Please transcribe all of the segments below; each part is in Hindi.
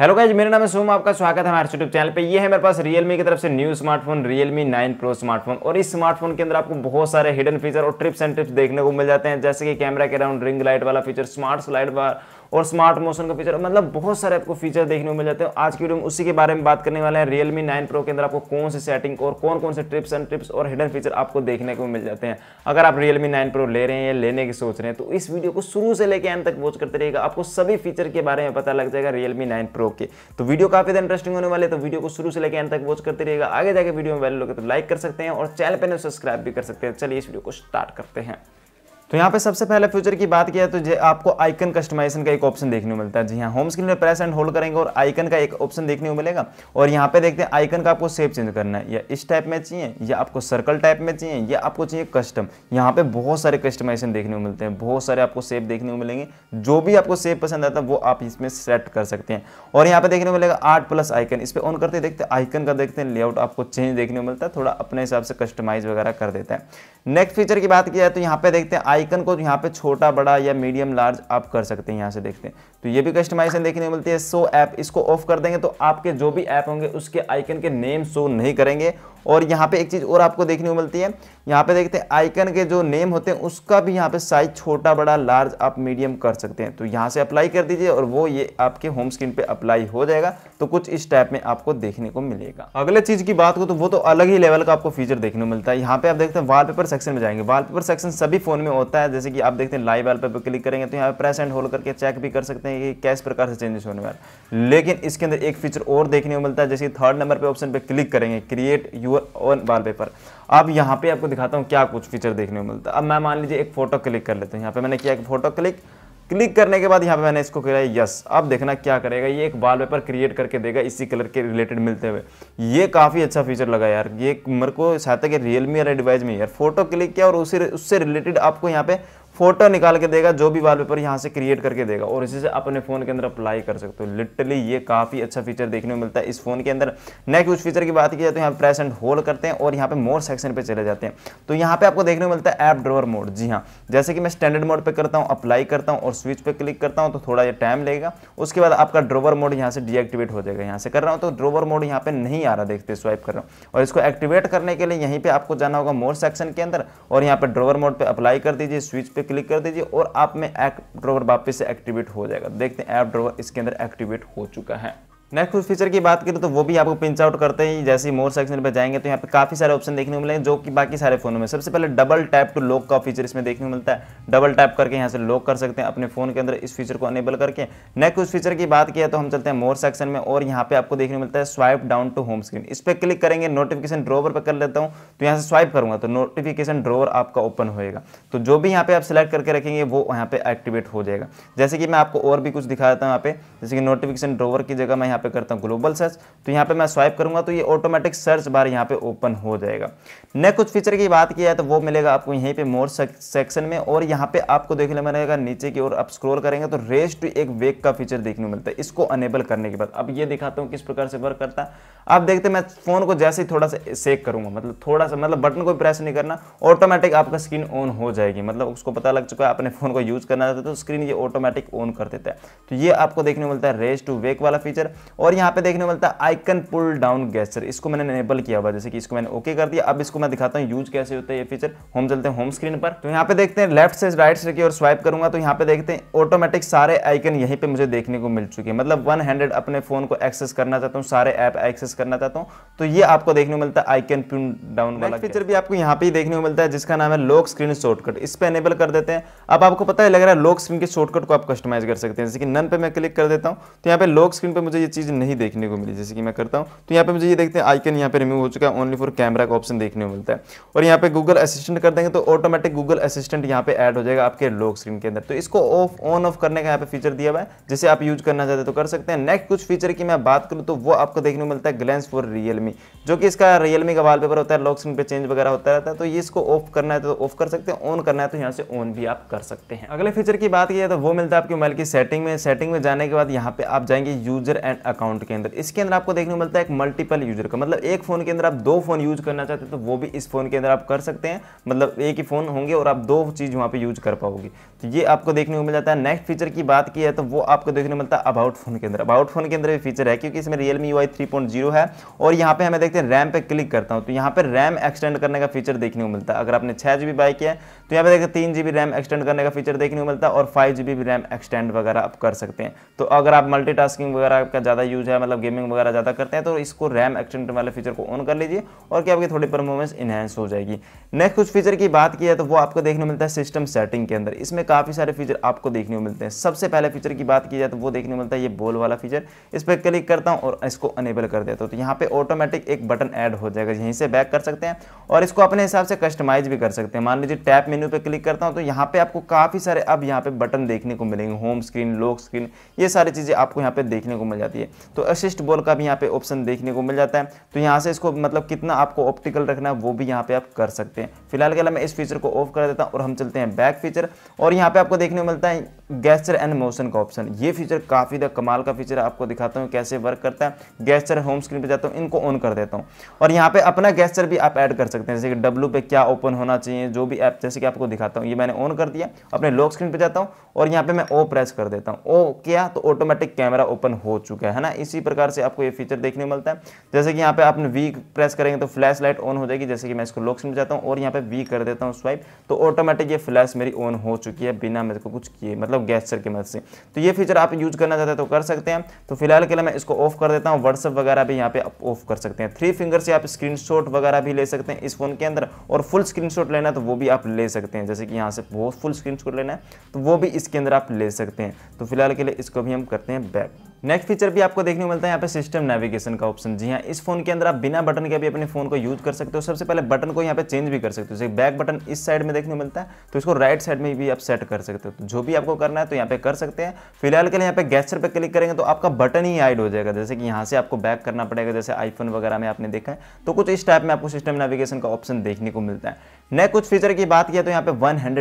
हेलो गाइज मेरा नाम है सोम आपका स्वागत है हमारे यूट्यूब चैनल पे ये है मेरे पास रियलमी की तरफ से new smartphone Realme 9 pro smartphone और इस स्मार्टफोन के अंदर आपको बहुत सारे हिडन फीचर और ट्रिप्स एंड टिप्स देखने को मिल जाते हैं जैसे कि कैमरा के राउंड रिंग लाइट वाला फीचर स्मार्ट स्लाइड और स्मार्ट मोशन का फीचर मतलब बहुत सारे आपको फीचर देखने को मिल जाते हैं आज की वीडियो में उसी के बारे में बात करने वाले हैं रियलमी नाइन प्रो के अंदर आपको कौन सी सेटिंग और कौन कौन से ट्रिप्स एंड ट्रिप्स और हिडन फीचर आपको देखने को मिल जाते हैं अगर आप रियलमी नाइन प्रो ले रहे हैं या लेने की सोच रहे हैं तो इस वीडियो को शुरू से लेकर एंड तक वॉच करते रहेगा आपको सभी फीचर के बारे में पता लग जाएगा रियलमी नाइन प्रो के तो वीडियो काफी ज्यादा इंटरेस्टिंग होने वाले तो वीडियो को शुरू से लेकर एंड तक वॉच करते रहेगा आगे जाकर वीडियो में वैल्यू लोग तो लाइक कर सकते हैं और चैनल पर सब्सक्राइब भी कर सकते हैं चलिए इस वीडियो को स्टार्ट करते हैं तो यहाँ पे सबसे पहले फ्यूचर की बात किया तो आपको आइकन कस्टमाइजेशन का एक ऑप्शन देखने को मिलता है जी हाँ होम स्क्रीन में प्रेस एंड होल्ड करेंगे और आइकन का एक ऑप्शन देखने को मिलेगा और यहाँ पे देखते हैं आइकन का आपको सेप चेंज करना है या इस टाइप में चाहिए या आपको सर्कल टाइप में चाहिए या आपको चाहिए कस्टम यहाँ पे बहुत सारे कस्टमाइजेशन देखने को मिलते हैं बहुत सारे आपको सेप देखने को मिलेंगे जो भी आपको सेप पसंद आता है वो आप इसमें सेलेक्ट कर सकते हैं और यहाँ पे देखने को मिलेगा आर्ट प्लस आइकन इस पर ऑन करते देखते आइकन का देखते हैं लेआउट आपको चेंज देखने को मिलता है थोड़ा अपने हिसाब से कस्टमाइज वगैरह कर देता है नेक्स्ट फीचर की बात किया तो यहाँ पे देखते हैं आइकन को यहाँ पे छोटा बड़ा या मीडियम लार्ज आप कर सकते हैं यहाँ से देखते हैं तो ये भी कस्टमाइजेशन देखने को मिलती है सो ऐप इसको ऑफ कर देंगे तो आपके जो भी ऐप होंगे उसके आइकन के नेम शो नहीं करेंगे और यहाँ पे एक चीज़ और आपको देखने को मिलती है यहाँ पे देखते हैं आइकन के जो नेम होते हैं उसका भी यहाँ पे साइज छोटा बड़ा लार्ज आप मीडियम कर सकते हैं तो यहाँ से अप्लाई कर दीजिए और वो ये आपके होम स्क्रीन पे अप्लाई हो जाएगा तो कुछ इस टाइप में आपको देखने को मिलेगा अगले चीज की बात को तो वो तो अलग ही लेवल का आपको फीचर देखने को मिलता है यहाँ पे आप देखते हैं वाल सेक्शन में जाएंगे वाल सेक्शन सभी फोन में होता है जैसे कि आप देखते हैं लाइव पेपर क्लिक करेंगे तो यहाँ पे प्रेस एंड होल्ड करके चेक भी कर सकते हैं कि कैस प्रकार से चेंजेस होने वाले लेकिन इसके अंदर एक फीचर और देखने को मिलता है जैसे थर्ड नंबर पर ऑप्शन पर क्लिक करेंगे क्रिएट यूर ओन वाल अब यहाँ पे आपको दिखाता हूँ क्या कुछ फीचर देखने को मिलता है अब मैं मान लीजिए एक फ़ोटो क्लिक कर लेता हूँ यहाँ पे मैंने किया कि फ़ोटो क्लिक क्लिक करने के बाद यहाँ पे मैंने इसको किया यस अब देखना क्या करेगा ये एक पेपर क्रिएट करके देगा इसी कलर के रिलेटेड मिलते हुए ये काफ़ी अच्छा फीचर लगा यार ये मेरे को चाहता है कि रियलमी वाले डिवाइस में यार फोटो क्लिक किया और उसी उससे रिलेटेड आपको यहाँ पे फोटो निकाल के देगा जो भी वॉलपेपर यहाँ से क्रिएट करके देगा और इसी से अपने फ़ोन के अंदर अप्लाई कर सकते हो लिटरली ये काफ़ी अच्छा फीचर देखने को मिलता है इस फ़ोन के अंदर नेक्स्ट उस फीचर की बात की जाए तो यहाँ प्रेस एंड होल्ड करते हैं और यहाँ पे मोर सेक्शन पे चले जाते हैं तो यहाँ पे आपको देखने को मिलता है ऐप ड्रोवर मोड जी हाँ जैसे कि मैं स्टैंडर्ड मोड पर करता हूँ अप्लाई करता हूँ और स्विच पर क्लिक करता हूँ तो थोड़ा ये टाइम लगेगा उसके बाद आपका ड्रोवर मोड यहाँ से डीएक्टिवेट हो जाएगा यहाँ से कर रहा हूँ तो ड्रोवर मोड यहाँ पर नहीं आ रहा देखते स्वाइप कर रहा हूँ और इसको एक्टिवेट करने के लिए यहीं पर आपको जाना होगा मोर सेक्शन के अंदर और यहाँ पर ड्रोवर मोड पर अप्लाई कर दीजिए स्विच पर क्लिक कर दीजिए और आप में ऐप ड्रोवर वापस से एक्टिवेट हो जाएगा देखते हैं ऐप ड्रोवर इसके अंदर एक्टिवेट हो चुका है नेक्स्ट कुछ फीचर की बात करें तो वो भी आपको पिंच आउट करते ही जैसे मोर सेक्शन पर जाएंगे तो यहाँ पे काफ़ी सारे ऑप्शन देखने को मिलेंगे जो कि बाकी सारे फ़ोनों में सबसे पहले डबल टैप टू लॉक का फीचर इसमें देखने को मिलता है डबल टैप करके यहाँ से लॉक कर सकते हैं अपने फ़ोन के अंदर इस फीचर को अनेबल करके नेक्स्ट कुछ फीचर की बात किया तो हम चलते हैं मोर सेक्शन में और यहाँ पे आपको देखने को मिलता है swipe down to home screen इस पर क्लिक करेंगे नोटिफिकेशन ड्रोवर पर कर लेता हूँ तो यहाँ से स्वाइप करूंगा तो नोटिफिकेशन ड्रोवर आपका ओपन होएगा तो जो भी यहाँ पे आप सिलेक्ट करके रखेंगे वो यहाँ पे एक्टिवेट हो जाएगा जैसे कि मैं आपको और भी कुछ दिखा देता हूँ यहाँ पे जैसे कि नोटिफिकेशन ड्रोवर की जगह मैं यहाँ पे करता हूँ ग्लोबल सर्च तो यहाँ पे मैं स्वाइप करूँगा तो ये ऑटोमेटिक सर्च बार यहाँ पे ओपन हो जाएगा नेक्स्ट कुछ फीचर की बात किया है तो वो मिलेगा आपको यहीं पे मोर सेक्शन में और यहाँ पे आपको देखने में रहेगा नीचे की ओर आप स्क्रोल करेंगे तो रेस टू एक वेक का फीचर देखने को मिलता है इसको अनेबल करने के बाद अब ये दिखाता हूँ किस प्रकार से वर्क करता है आप देखते मैं फ़ोन को जैसे ही थोड़ा सा सेक करूँगा मतलब थोड़ा सा मतलब बटन को प्रेस नहीं करना ऑटोमेटिक आपका स्क्रीन ऑन हो जाएगी मतलब उसको पता लग चुका है आपने फ़ोन को यूज़ करना चाहते तो स्क्रीन ये ऑटोमेटिक ऑन कर देता है तो ये आपको देखने को मिलता है रेस टू वेक वाला फीचर और यहाँ पे देखने को मिलता है आइकन पुल डाउन गेस्टर इसको मैंने इनेबल किया हुआ जैसे कि इसको मैंने ओके कर दिया अब इसको मैं दिखाता हूँ यूज कैसे होता है ये फीचर होम चलते हैं होम स्क्रीन पर तो यहाँ पे देखते हैं लेफ्ट से राइट से की और स्वाइप करूंगा तो यहाँ पे देखते हैं ऑटोमेटिक सारे आइकन यहीं पर मुझे देखने को मिल चुके हैं मतलब वन हैंड्रेड अपने फोन को एक्सेस करना चाहता हूँ सारे ऐप एक्सेस करना चाहता हूँ तो ये आपको देखने को मिलता है आइकन पुल डाउन वाला फीचर भी आपको यहाँ पे देखने को मिलता है जिसका नाम है लॉक स्क्रीन शॉर्टकट इस पर इनेबल कर देते हैं अब आपको पता है लग रहा है लॉक स्क्रीन के शॉर्टकट को आप कस्टमाइज कर सकते हैं जैसे कि नन पे मैं क्लिक कर देता हूँ तो यहाँ पे लॉक स्क्रीन पर मुझे ये चीज़ नहीं देखने को मिली जैसे कि मैं करता हूँ तो यहाँ पे मुझे ये देखते हैं आइकन यहाँ पे रिमूव हो चुका है ओनली फॉर कैमरा का ऑप्शन देखने को मिलता है और यहाँ पे गूगल असिस्टेंट कर देंगे तो ऑटोमेटिक गूगल असिस्टेंट यहाँ पे ऐड हो जाएगा आपके लॉक स्क्रीन के अंदर तो इसको ऑफ ऑन ऑफ करने का यहाँ पे फीचर दिया हुआ है जैसे आप यूज करना चाहते तो कर सकते हैं नेक्स्ट कुछ फीचर की मैं बात करूँ तो वो आपको देखने को मिलता है ग्लेंस फॉर रियलमी जो कि इसका रियलमी का वाल होता है लॉक स्क्रीन पर चेंज वगैरह होता रहता है तो ये इसको ऑफ करना है तो ऑफ कर सकते हैं ऑन करना है तो यहाँ से ऑन भी आप कर सकते हैं अगले फीचर की बात की जाए तो वो मिलता है आपके मोबाइल की सेटिंग में सेटिंग में जाने के बाद यहाँ पे आप जाएंगे यूजर एंड अकाउंट के अंदर इसके अंदर आपको देखने को मिलता है एक मल्टीपल यूजर का मतलब एक फ़ोन के अंदर आप दो फ़ोन यूज करना चाहते हैं तो वो भी इस फ़ोन के अंदर आप कर सकते हैं मतलब एक ही फ़ोन होंगे और आप दो चीज़ वहां पर यूज कर पाओगे तो ये आपको देखने को मिल जाता है नेक्स्ट फीचर की बात की है तो वो आपको देखने को मिलता है अबाउट फ़ोन के अंदर अबाउट फ़ोन के अंदर भी फीचर है क्योंकि इसमें रियलमी यू आई है और यहाँ पे हमें देखते हैं रैम पे क्लिक करता हूँ तो यहाँ पर रैम एक्सटेंड करने का फीचर देखने को मिलता है अगर आपने छह जी बाई किया तो यहाँ पे देखते हैं तीन जी रैम एक्सटेंड करने का फीचर देखने को मिलता है और फाइव जी रैम एक्सटेंड वगैरह आप कर सकते हैं तो अगर आप मल्टी वगैरह का ज़्यादा यूज है मतलब गेमिंग वगैरह ज़्यादा करते हैं तो इसको रैम एक्सटेंड वाले फीचर को ऑन कर लीजिए और क्या आपकी थोड़ी परफॉर्मेंस इन्हेंस हो जाएगी नेक्स्ट कुछ फीचर की बात की है तो वो आपको देखने को मिलता है सिस्टम सेटिंग के अंदर इसमें काफ़ी सारे फीचर आपको देखने को मिलते हैं सबसे पहले फीचर की बात की जाए तो वो देखने को मिलता है ये बोल वाला फीचर इस पर क्लिक करता हूँ और इसको अनेबल कर देता हूँ तो यहाँ पर ऑटोमेटिक एक बटन ऐड हो जाएगा यहीं से बैक कर सकते हैं और इसको अपने हिसाब से कस्टमाइज भी कर सकते हैं मान लीजिए टैप मेन्यू पर क्लिक करता हूँ तो यहाँ पर आपको काफ़ी सारे अब यहाँ पे बटन देखने को मिलेंगे होम स्क्रीन लॉक स्क्रीन ये सारी चीज़ें आपको यहाँ पे देखने को मिल जाती है तो असिस्ट बॉल का भी यहाँ पे ऑप्शन देखने को मिल जाता है तो यहाँ से इसको मतलब कितना आपको ऑप्टिकल रखना है वो भी यहाँ पे आप कर सकते हैं फिलहाल के लिए मैं इस फीचर को ऑफ कर देता हूँ और हम चलते हैं बैक फीचर और यहाँ पे आपको देखने को मिलता है गैस्चर एंड मोशन का ऑप्शन ये फीचर काफ़ी ज़्यादा कमाल का फीचर आपको दिखाता हूँ कैसे वर्क करता है गैस्चर होम स्क्रीन पर जाता हूँ इनको ऑन कर देता हूँ और यहाँ पे अपना गैस्चर भी आप ऐड कर सकते हैं जैसे कि डब्ल्यू पे क्या ओपन होना चाहिए जो भी ऐप जैसे कि आपको दिखाता हूँ ये मैंने ऑन कर दिया अपने लॉक स्क्रीन पर जाता हूँ और यहाँ पे मैं ओ प्रेस कर देता हूँ ओ किया तो ऑटोमेटिक कैमरा ओपन हो चुका है है ना इसी प्रकार से आपको ये फीचर देखने को मिलता है जैसे कि यहाँ पे आपने वी प्रेस करेंगे तो फ्लैश लाइट ऑन हो जाएगी जैसे कि मैं इसको लॉक में जाता हूँ और यहाँ पे वी कर देता हूँ स्वाइप तो ऑटोमेटिक ये फ्लैश मेरी ऑन हो चुकी है बिना मेरे को कुछ किए मतलब गैस्चर की मदद से तो ये फीचर आप यूज़ करना चाहते हैं तो कर सकते हैं तो फिलहाल के लिए मैं इसको ऑफ कर देता हूँ व्हाट्सअप वगैरह भी यहाँ पे आप ऑफ कर सकते हैं थ्री फिंगर से आप स्क्रीन वगैरह भी ले सकते हैं इस फोन के अंदर और फुल स्क्रीन लेना है तो वो भी आप ले सकते हैं जैसे कि यहाँ से बहुत फुल स्क्रीन लेना है तो वो भी इसके अंदर आप ले सकते हैं तो फिलहाल के लिए इसको भी हम करते हैं बैक नेक्स्ट फीचर भी आपको देखने को मिलता है यहाँ पे सिस्टम नेविगेशन का ऑप्शन जी हाँ इस फोन के अंदर आप बिना बटन के भी अपने फोन को यूज कर सकते हो सबसे पहले बटन को यहाँ पे चेंज भी कर सकते हो जैसे बैक बटन इस साइड में देखने को मिलता है तो इसको राइट साइड में भी आप सेट कर सकते हो तो जो भी आपको करना है तो यहाँ पे कर सकते हैं फिलहाल के लिए यहाँ पे गैस्टर पर क्लिक करेंगे तो आपका बटन ही हाइड हो जाएगा जैसे कि यहाँ से आपको बैक करना पड़ेगा जैसे आईफोन वगैरह में आपने देखा है तो कुछ इस टाइप में आपको सिस्टम नेविगेशन का ऑप्शन देखने को मिलता है नए कुछ फीचर की बात किया तो यहाँ पे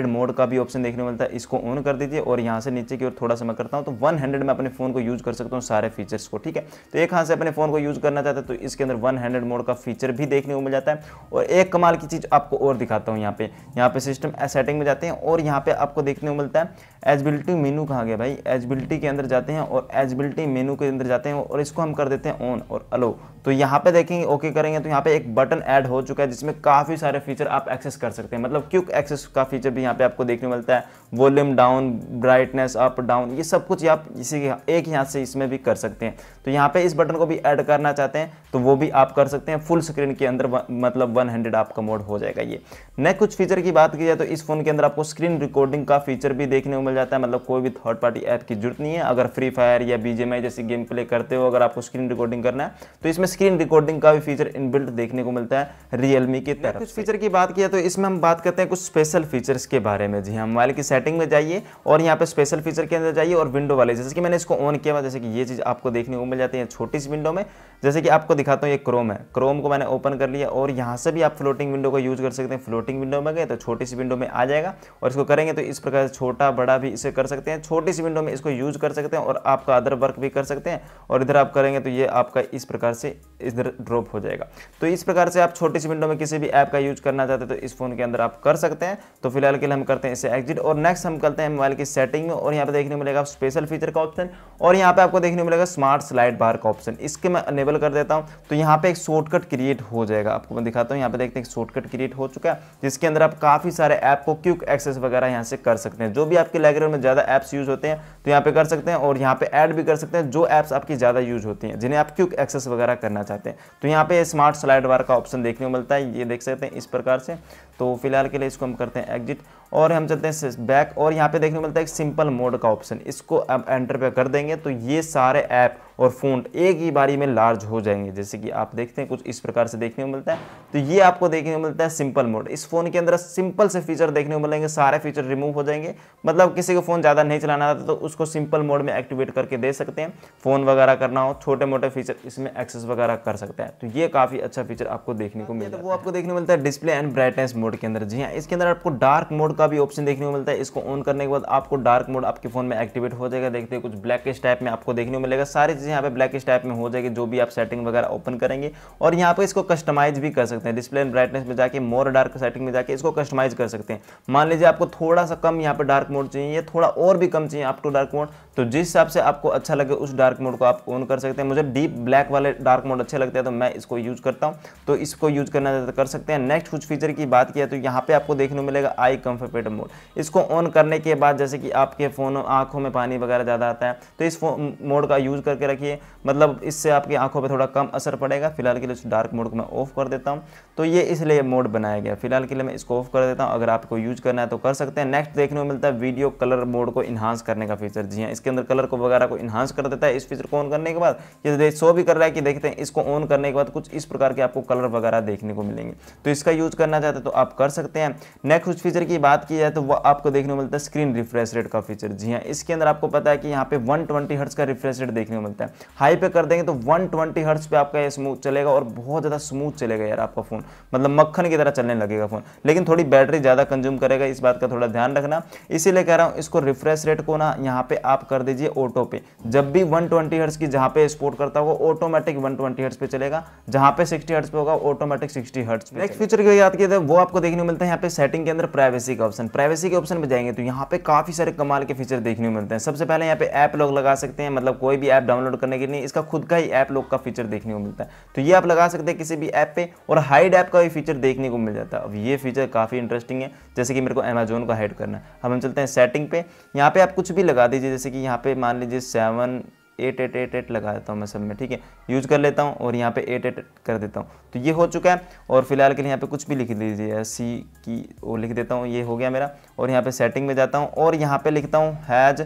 100 मोड का भी ऑप्शन देखने को मिलता है इसको ऑन कर दीजिए और यहाँ से नीचे की ओर थोड़ा सा मैं करता हूँ तो 100 में अपने फोन को यूज कर सकते देता हूँ सारे फीचर्स को ठीक है तो एक हाथ से अपने फ़ोन को यूज़ करना चाहता है तो इसके अंदर वन हैंड्रेड मोड का फीचर भी देखने को मिल जाता है और एक कमाल की चीज़ आपको और दिखाता हूँ यहाँ पे यहाँ पे सिस्टम सेटिंग में जाते हैं और यहाँ पे आपको देखने को मिलता है एजबिलिटी मेनू कहाँ गया भाई एजबिलिटी के अंदर जाते हैं और एजबिलिटी मेनू के अंदर जाते हैं और इसको हम कर देते हैं ऑन और अलो तो यहाँ पे देखेंगे ओके करेंगे तो यहाँ पे एक बटन ऐड हो चुका है जिसमें काफ़ी सारे फीचर आप एक्सेस कर सकते हैं मतलब क्यूक एक्सेस का फीचर भी यहाँ पे आपको देखने मिलता है volume down brightness up down ये सब कुछ आप इसी के एक यहाँ से इसमें भी कर सकते हैं तो यहाँ पे इस बटन को भी ऐड करना चाहते हैं तो वो भी आप कर सकते हैं फुल स्क्रीन के अंदर मतलब हंड्रेड आपका मोड हो जाएगा ये नेक्स्ट कुछ फीचर की बात की जाए तो इस फोन के अंदर आपको स्क्रीन रिकॉर्डिंग का फीचर भी देखने को मिल जाता है मतलब कोई भी थर्ड पार्टी ऐप की जरूरत नहीं है अगर फ्री फायर या बीजेमआई जैसी गेम प्ले करते हो अगर आपको स्क्रीन रिकॉर्डिंग करना है तो इसमें स्क्रीन रिकॉर्डिंग का भी फीचर इनबिल्ट देखने को मिलता है रियलमी के तरफ कुछ फीचर की बात किया तो इसमें हम बात करते हैं कुछ स्पेशल फीचर्स के बारे में जी हाँ मोबाइल की सेटिंग में जाइए और यहाँ पे स्पेशल फीचर के अंदर जाइए और विंडो वाले जैसे कि मैंने इसको ऑन किया हुआ जैसे कि ये चीज़ आपको देखने को मिल जाती है छोटी सी विंडो में जैसे कि आपको दिखाता हूँ ये क्रोम है क्रोम को मैंने ओपन कर लिया और यहाँ से भी आप फ्लोटिंग विंडो का यूज कर सकते हैं फ्लोटिंग विंडो में गए तो छोटी सी विंडो में आ जाएगा और इसको करेंगे तो इस प्रकार से छोटा बड़ा भी इसे कर सकते हैं छोटी सी विंडो में इसको यूज कर सकते हैं और आपका अदर वर्क भी कर सकते हैं और इधर आप करेंगे तो ये आपका इस प्रकार से इधर ड्रॉप हो जाएगा तो इस प्रकार से आप छोटी सी विंडो में किसी भी ऐप का यूज करना चाहते हैं तो इस फोन के अंदर आप कर सकते हैं तो फिलहाल के लिए हम करते हैं इसे एग्जिट और नेक्स्ट हम करते हैं मोबाइल की सेटिंग में और यहाँ पे देखने को मिलेगा स्पेशल फीचर का ऑप्शन और यहाँ पे आपको देखने को मिलेगा स्मार्ट स्लाइड बार का ऑप्शन इसके मैं अनेबल कर देता हूँ तो यहाँ पे एक शॉर्टकट क्रिएट हो जाएगा आपको मैं दिखाता हूँ यहाँ पे देखते हैं शॉर्टकट क्रिएट हो चुका है जिसके अंदर आप काफ़ी सारे ऐप को क्यूक एक्सेस वगैरह यहाँ से कर सकते हैं जो भी आपके लाइब्रेरी में ज़्यादा ऐप्स यूज होते हैं तो यहाँ पे कर सकते हैं और यहाँ पे ऐड भी कर सकते हैं जो ऐप्स आपकी ज़्यादा यूज होती हैं जिन्हें आप क्यूक एक्सेस वगैरह करना करना चाहते हैं तो यहाँ पे स्मार्ट स्लाइड बार का ऑप्शन देखने को मिलता है ये देख सकते हैं इस प्रकार से तो फिलहाल के लिए इसको हम करते हैं एग्जिट और हम चलते हैं बैक और यहाँ पे देखने को मिलता है एक सिंपल मोड का ऑप्शन इसको आप एंटर पे कर देंगे तो ये सारे ऐप और फ़ोन एक ही बारी में लार्ज हो जाएंगे जैसे कि आप देखते हैं कुछ इस प्रकार से देखने को मिलता है तो ये आपको देखने को मिलता है सिंपल मोड इस फ़ोन के अंदर सिंपल से फीचर देखने को मिलेंगे सारे फीचर रिमूव हो जाएंगे मतलब किसी को फ़ोन ज़्यादा नहीं चलाना आता तो उसको सिंपल मोड में एक्टिवेट करके दे सकते हैं फ़ोन वगैरह करना हो छोटे मोटे फीचर इसमें एक्सेस वगैरह कर सकते हैं तो ये काफ़ी अच्छा फीचर आपको देखने को मिलता है वो आपको देखने को मिलता है डिस्प्ले एंड ब्राइटनेस मोड के अंदर जी हाँ इसके अंदर आपको डार्क मोड का भी ऑप्शन देखने को मिलता है इसको ऑन करने के बाद आपको डार्क मोड आपके फ़ोन में एक्टिवेट हो जाएगा देखते हैं कुछ ब्लैक टाइप में आपको देखने को मिलेगा सारी चीज़ें यहाँ पे ब्लैक टाइप में हो जाएगी जो भी आप सेटिंग वगैरह ओपन करेंगे और यहाँ पर इसको कस्टमाइज भी कर सकते हैं डिस्प्ले एंड ब्राइटनेस में जाकर मोर डार्क सेटिंग में जाकर इसको कस्टमाइज कर सकते हैं मान लीजिए आपको थोड़ा सा कम यहाँ पर डार्क मोड चाहिए थोड़ा और भी कम चाहिए आपको डार्क मोड तो जिस हिसाब से आपको अच्छा लगे उस डार्क मोड को आप ऑन कर सकते हैं मुझे डीप ब्लैक वाले डार्क मोड अच्छे लगते हैं तो मैं इसको यूज़ करता हूँ तो इसको यूज़ करना कर सकते हैं नेक्स्ट कुछ फीचर की बात किया तो यहाँ पे आपको देखने को मिलेगा आई कम्फर्ट इन्फ्रापेड मोड इसको ऑन करने के बाद जैसे कि आपके फ़ोन आँखों में पानी वगैरह ज़्यादा आता है तो इस मोड का यूज़ करके रखिए मतलब इससे आपकी आँखों पर थोड़ा कम असर पड़ेगा फिलहाल के लिए उस डार्क मोड को मैं ऑफ़ कर देता हूँ तो ये इसलिए मोड बनाया गया फिलहाल के लिए मैं इसको ऑफ कर देता हूँ अगर आपको यूज़ करना है तो कर सकते हैं नेक्स्ट देखने को मिलता है वीडियो कलर मोड को इन्हांस करने का फीचर जी हाँ इसके अंदर कलर को वगैरह को इन्हांस कर देता है इस फीचर को ऑन करने के बाद ये शो भी कर रहा है कि देखते हैं इसको ऑन करने के बाद कुछ इस प्रकार के आपको कलर वगैरह देखने को मिलेंगे तो इसका यूज़ करना चाहते हैं तो आप कर सकते हैं नेक्स्ट फीचर की बात बात की जाए तो वह आपको देखने को मिलता है स्क्रीन रिफ्रेश रेट का फीचर जी हाँ इसके अंदर आपको पता है कि यहाँ पे 120 ट्वेंटी हर्ट्स का रिफ्रेश रेट देखने को मिलता है हाई पे कर देंगे तो 120 ट्वेंटी हर्ट्स पर आपका ये स्मूथ चलेगा और बहुत ज़्यादा स्मूथ चलेगा यार आपका फ़ोन मतलब मक्खन की तरह चलने लगेगा फ़ोन लेकिन थोड़ी बैटरी ज़्यादा कंज्यूम करेगा इस बात का थोड़ा ध्यान रखना इसीलिए कह रहा हूँ इसको रिफ्रेश रेट को ना यहाँ पर आप कर दीजिए ऑटो पे जब भी वन ट्वेंटी की जहाँ पे स्पोर्ट करता होगा ऑटोमेटिक वन ट्वेंटी पे चलेगा जहाँ पे सिक्सटी हर्ट्स पे होगा automatic sixty hertz next feature की याद किया था वो आपको देखने को मिलता है यहाँ पे सेटिंग के अंदर प्राइवेसी का का ऑप्शन प्राइवेसी के ऑप्शन में जाएंगे तो यहाँ पे काफ़ी सारे कमाल के फीचर देखने को मिलते हैं सबसे पहले यहाँ पे ऐप लोग लगा सकते हैं मतलब कोई भी ऐप डाउनलोड करने के लिए इसका खुद का ही ऐप लोग का फीचर देखने को मिलता है तो ये आप लगा सकते हैं किसी भी ऐप पे और हाइड ऐप का भी फीचर देखने को मिल जाता है अब ये फीचर काफ़ी इंटरेस्टिंग है जैसे कि मेरे को अमेजोन का हाइड करना है अब हम चलते हैं सेटिंग पे यहाँ पे आप कुछ भी लगा दीजिए जैसे कि यहाँ पे मान लीजिए seven eight eight eight eight लगा देता हूँ मैं सब में ठीक है यूज़ कर लेता हूँ और यहाँ पे एट एट कर देता हूँ तो ये हो चुका है और फिलहाल के लिए यहाँ पे कुछ भी लिख दीजिए सी की वो लिख देता हूँ ये हो गया मेरा और यहाँ पे सेटिंग में जाता हूँ और यहाँ पे लिखता हूँ हैज़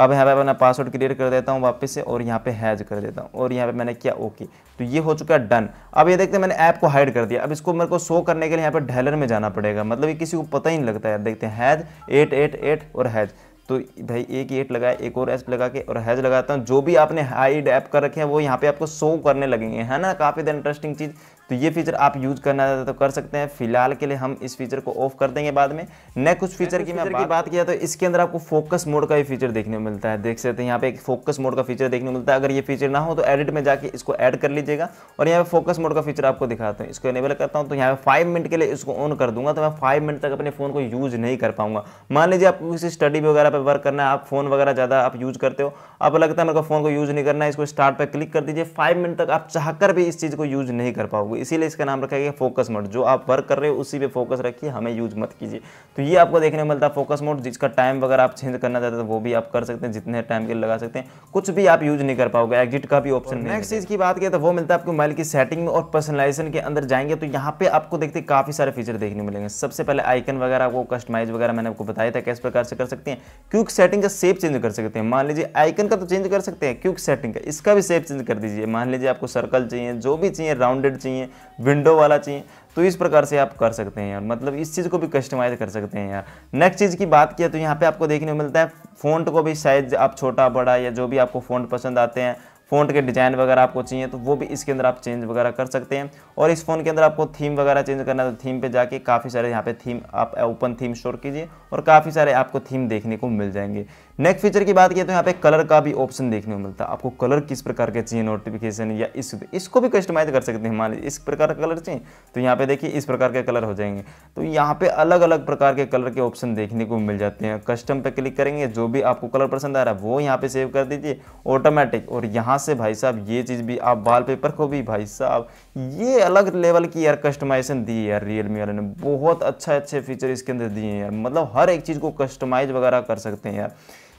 अब यहाँ पे अपना पासवर्ड क्रिएट कर देता हूँ वापस से और यहाँ पे हैज कर देता हूँ और यहाँ पे मैंने किया ओके तो ये हो चुका है डन अब ये देखते हैं मैंने ऐप को हाइड कर दिया अब इसको मेरे को शो करने के लिए यहाँ पे ढेलर में जाना पड़ेगा मतलब ये किसी को पता ही नहीं लगता है देखते हैंज हैज एट एट एट और हैज तो भाई एक एट लगाए एक और एस लगा के और हैज लगाता हूँ जो भी आपने हाइड ऐप कर रखे हैं वो यहाँ पे आपको शो करने लगेंगे है ना काफ़ी इंटरेस्टिंग तो चीज़ तो ये फीचर आप यूज़ करना चाहते तो कर सकते हैं फिलहाल के लिए हम इस फीचर को ऑफ कर देंगे बाद में नेक्स्ट कुछ फीचर की मैं बात किया तो इसके अंदर आपको फोकस मोड का भी फीचर देखने को मिलता है देख सकते हैं यहाँ पे एक फोकस मोड का फीचर देखने को मिलता है अगर ये फीचर ना हो तो एडिट में जाके इसको ऐड कर लीजिएगा और यहाँ पे फोकस मोड का फीचर आपको दिखाता हूँ इसको एनेबल करता हूँ तो यहाँ पे फाइव मिनट के लिए इसको ऑन कर दूंगा तो मैं फाइव मिनट तक अपने फ़ोन को यूज़ नहीं कर पाऊंगा मान लीजिए आपको किसी स्टडी वगैरह पर वर्क करना है आप फ़ोन वगैरह ज़्यादा आप यूज़ करते हो आप लगता है मेरे को फ़ोन को यूज़ नहीं करना है इसको स्टार्ट पर क्लिक कर दीजिए फाइव मिनट तक आप चाहकर भी इस चीज़ को यूज़ नहीं कर पाओगे इसीलिए इसका नाम रखा गया फोकस मोड जो आप वर्क कर रहे हो उसी पे फोकस रखिए हमें यूज मत कीजिए तो ये आपको देखने मिलता है फोकस मोड जिसका टाइम वगैरह आप चेंज करना चाहते हैं वो भी आप कर सकते हैं जितने टाइम के लगा सकते हैं कुछ भी आप यूज नहीं कर पाओगे एग्जिट का भी ऑप्शन नेक्स्ट चीज़ की बात करें तो वो मिलता है आपको मोबाइल की सेटिंग में और पर्सनलाइजेशन के अंदर जाएंगे तो यहाँ पे आपको देखते काफ़ी सारे फीचर देखने मिलेंगे सबसे पहले आइकन वगैरह आपको कस्टमाइज वगैरह मैंने आपको बताया था किस प्रकार से कर सकते हैं क्यूक सेटिंग का सेप चेंज कर सकते हैं मान लीजिए आइकन का तो चेंज कर सकते हैं क्यूक सेटिंग का इसका भी सेप चेंज कर दीजिए मान लीजिए आपको सर्कल चाहिए जो भी चाहिए राउंडेड चाहिए विंडो वाला चाहिए तो इस प्रकार से आप कर सकते हैं यार मतलब इस चीज़ को भी कस्टमाइज कर सकते हैं यार नेक्स्ट चीज़ की बात किया तो यहाँ पे आपको देखने को मिलता है फ़ॉन्ट को भी साइज आप छोटा बड़ा या जो भी आपको फ़ॉन्ट पसंद आते हैं फ़ॉन्ट के डिज़ाइन वगैरह आपको चाहिए तो वो भी इसके अंदर आप चेंज वगैरह कर सकते हैं और इस फ़ोन के अंदर आपको थीम वगैरह चेंज करना है तो थीम पे जाके काफ़ी सारे यहाँ पे थीम आप ओपन थीम स्टोर कीजिए और काफ़ी सारे आपको थीम देखने को मिल जाएंगे नेक्स्ट फीचर की बात की तो यहाँ पे कलर का भी ऑप्शन देखने को मिलता है आपको कलर किस प्रकार के चाहिए नोटिफिकेशन या इस इसको भी कस्टमाइज कर सकते हैं मान लीजिए इस प्रकार का कलर चाहिए तो यहाँ पे देखिए इस प्रकार के कलर हो जाएंगे तो यहाँ पे अलग अलग प्रकार के कलर के ऑप्शन देखने को मिल जाते हैं कस्टम पे क्लिक करेंगे जो भी आपको कलर पसंद आ रहा है वो यहाँ पे सेव कर दीजिए ऑटोमेटिक और यहाँ से भाई साहब ये चीज़ भी आप वॉलपेपर को भी भाई साहब ये अलग लेवल की यार कस्टमाइजेशन दी है यार रियलमी वाले ने बहुत अच्छे अच्छे फीचर इसके अंदर दिए हैं यार मतलब हर एक चीज़ को कस्टमाइज वगैरह कर सकते हैं यार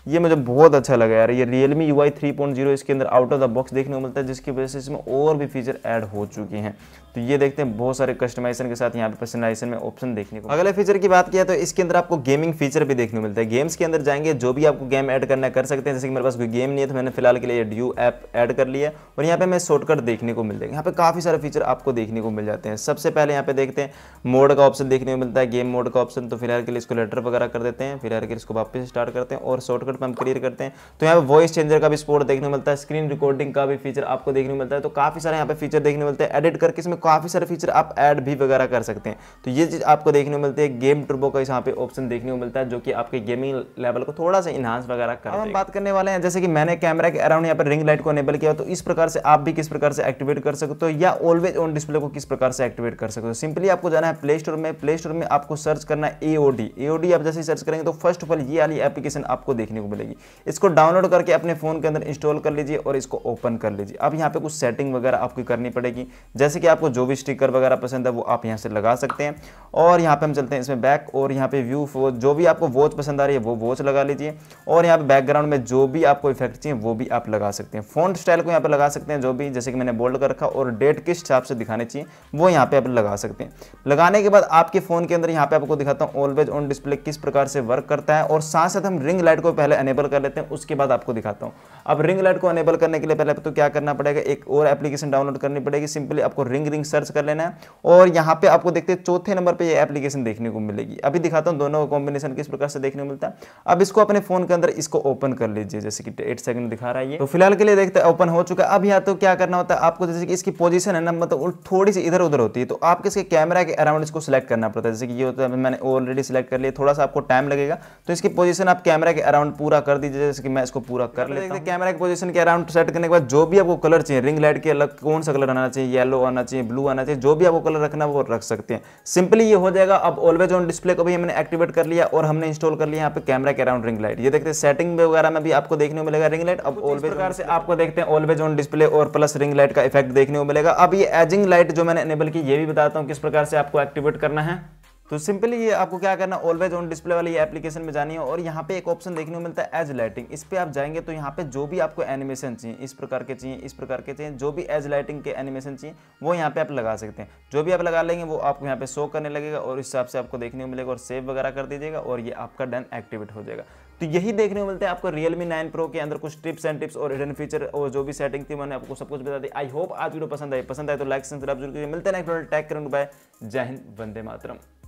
ये मुझे बहुत अच्छा लगा यार ये Realme U I three point zero इसके अंदर आउट ऑफ द बॉक्स देखने को मिलता है जिसकी वजह से इसमें और भी फीचर ऐड हो चुके हैं तो ये देखते हैं बहुत सारे कस्टमाइजेशन के साथ यहाँ पे पर्सनलाइजेशन में ऑप्शन देखने को अगले फीचर की बात किया तो इसके अंदर आपको गेमिंग फीचर भी देखने को मिलता है गेम्स के अंदर जाएंगे जो भी आपको गेम ऐड करना कर सकते हैं जैसे कि मेरे पास कोई गेम नहीं है तो मैंने फिलहाल के लिए ड्यू ऐप ऐड कर लिया और यहाँ पे हमें शॉर्टकट देखने को मिल जाएगा यहाँ पे काफ़ी सारे फीचर आपको देखने को मिल जाते हैं सबसे पहले यहाँ पे देखते हैं मोड का ऑप्शन देखने को मिलता है गेम मोड का ऑप्शन तो फिलहाल के लिए इसको लेटर वगैरह कर देते हैं फिलहाल के लिए इसको वापस स्टार्ट करते हैं और शॉर्टकट शॉर्टकट पर हम क्लियर करते हैं तो यहाँ पे वॉइस चेंजर का भी स्पोर्ट देखने को मिलता है स्क्रीन रिकॉर्डिंग का भी फीचर आपको देखने को मिलता है तो काफ़ी सारे यहाँ पे फीचर देखने मिलते हैं एडिट करके इसमें काफ़ी सारे फीचर आप एड भी वगैरह कर सकते हैं तो ये चीज़ आपको देखने को मिलती है गेम ट्रबो का यहाँ पे ऑप्शन देखने को मिलता है जो कि आपके गेमिंग लेवल को थोड़ा सा इन्हांस वगैरह कर हम बात करने वाले हैं जैसे कि मैंने कैमरा के अराउंड यहाँ पर रिंग लाइट को एनेबल किया तो इस प्रकार से आप भी किस प्रकार से एक्टिवेट कर सकते हो या ऑलवेज ऑन डिस्प्ले को किस प्रकार से एक्टिवेट कर सकते हो सिंपली आपको जाना है प्ले स्टोर में प्ले स्टोर में आपको सर्च करना है एओडी एओडी आप जैसे सर्च करेंगे तो फर्स्ट ऑफ ऑल ये वाली एप्लीकेशन आपको देखने देखने को मिलेगी इसको डाउनलोड करके अपने फ़ोन के अंदर इंस्टॉल कर लीजिए और इसको ओपन कर लीजिए अब यहाँ पे कुछ सेटिंग वगैरह आपकी करनी पड़ेगी जैसे कि आपको जो भी स्टिकर वगैरह पसंद है वो आप यहाँ से लगा सकते हैं और यहाँ पर हम चलते हैं इसमें बैक और यहाँ पे व्यू जो भी आपको वॉच पसंद आ रही है वो वॉच लगा लीजिए और यहाँ पे बैकग्राउंड में जो भी आपको इफेक्ट चाहिए वो भी आप लगा सकते हैं फोन स्टाइल को यहाँ पर लगा सकते हैं जो भी जैसे कि मैंने बोल्ड कर रखा और डेट किस हिसाब से दिखाने चाहिए वो यहाँ पर आप लगा सकते हैं लगाने के बाद आपके फ़ोन के अंदर यहाँ पे आपको दिखाता हूँ ऑलवेज ऑन डिस्प्ले किस प्रकार से वर्क करता है और साथ साथ हम रिंग लाइट को पहले पहले अनेबल कर लेते हैं उसके बाद आपको दिखाता हूँ अब रिंग लाइट को अनेबल करने के लिए पहले तो क्या करना पड़ेगा एक और एप्लीकेशन डाउनलोड करनी पड़ेगी सिंपली आपको रिंग रिंग सर्च कर लेना है और यहाँ पे आपको देखते हैं चौथे नंबर पर यह एप्लीकेशन देखने को मिलेगी अभी दिखाता हूँ दोनों कॉम्बिनेशन किस प्रकार से देखने को मिलता है अब इसको अपने फोन के अंदर इसको ओपन कर लीजिए जैसे कि एट सेकंड दिखा रहा है तो फिलहाल के लिए देखते हैं ओपन हो चुका है अब यहाँ तो क्या करना होता है आपको जैसे कि इसकी पोजिशन है ना मतलब थोड़ी सी इधर उधर होती है तो आपके इसके कैमरा के अराउंड इसको सिलेक्ट करना पड़ता है जैसे कि ये होता है मैंने ऑलरेडी सिलेक्ट कर लिया थोड़ा सा आपको टाइम लगेगा तो इसकी पोजीशन आप कैमरा के अराउंड पूरा कर दीजिए जैसे कि मैं इसको पूरा कर मतलब लेता हूं कैमरा की पोजीशन के अराउंड सेट करने के बाद जो भी आपको कलर चाहिए रिंग लाइट के अलग कौन सा कलर आना चाहिए येलो आना चाहिए ब्लू आना चाहिए जो भी आपको कलर रखना वो रख सकते हैं सिंपली ये हो जाएगा अब ऑलवेज ऑन डिस्प्ले को भी हमने एक्टिवेट कर लिया और हमने इंस्टॉल कर लिया यहाँ पे कैमरा के अराउंड रिंग लाइट ये देखते हैं सेटिंग वगैरह में भी आपको देखने को मिलेगा रिंग लाइट अब ऑलवेज प्रकार से आपको देखते हैं ऑलवेज ऑन डिस्प्ले और प्लस रिंग लाइट का इफेक्ट देखने को मिलेगा अब ये एजिंग लाइट जो मैंने इनेबल की ये भी बताता हूँ किस प्रकार से आपको एक्टिवेट करना है तो सिंपली ये आपको क्या करना ऑलवेज ऑन डिस्प्ले वाली एप्लीकेशन में जानी है और यहाँ पे एक ऑप्शन देखने को मिलता है एज लाइटिंग इस पर आप जाएंगे तो यहाँ पे जो भी आपको एनिमेशन चाहिए इस प्रकार के चाहिए इस प्रकार के चाहिए जो भी एज लाइटिंग के एनिमेशन चाहिए वो यहाँ पे आप लगा सकते हैं जो भी आप लगा लेंगे वो आपको यहाँ पे शो करने लगेगा और इस हिसाब से आपको देखने को मिलेगा और सेव वगैरह कर दीजिएगा और ये आपका डन एक्टिवेट हो जाएगा तो यही देखने को मिलता है आपको रियलमी नाइन प्रो के अंदर कुछ टिप्स एंड टिप्स और हिडन फीचर और जो भी सेटिंग थी मैंने आपको सब कुछ बता दी आई होप आज वीडियो पसंद आई पसंद आए तो लाइक सब्सक्राइब जरूर मिलते हैं टैग बाय जय हिंद वंदे मातरम